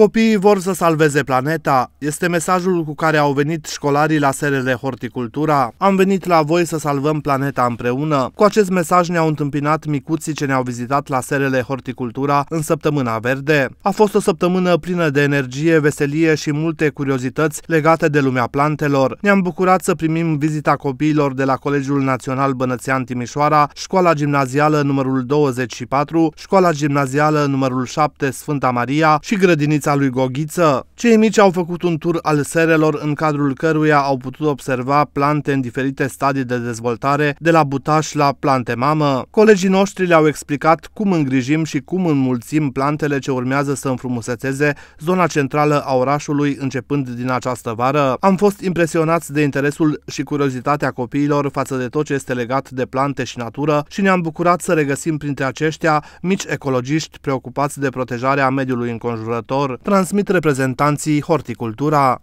Copiii vor să salveze planeta. Este mesajul cu care au venit școlarii la serele Horticultura. Am venit la voi să salvăm planeta împreună. Cu acest mesaj ne-au întâmpinat micuții ce ne-au vizitat la serele Horticultura în săptămâna verde. A fost o săptămână plină de energie, veselie și multe curiozități legate de lumea plantelor. Ne-am bucurat să primim vizita copiilor de la Colegiul Național Bănățean Timișoara, Școala Gimnazială numărul 24, Școala Gimnazială numărul 7 Sfânta Maria și Grădinița fața lui Goghiță. Cei mici au făcut un tur al serelor în cadrul căruia au putut observa plante în diferite stadii de dezvoltare, de la butaș la plante mamă. Colegii noștri le-au explicat cum îngrijim și cum înmulțim plantele ce urmează să înfrumusețeze zona centrală a orașului începând din această vară. Am fost impresionați de interesul și curiozitatea copiilor față de tot ce este legat de plante și natură și ne-am bucurat să regăsim printre aceștia mici ecologiști preocupați de protejarea mediului înconjurător transmit reprezentanții Horticultura.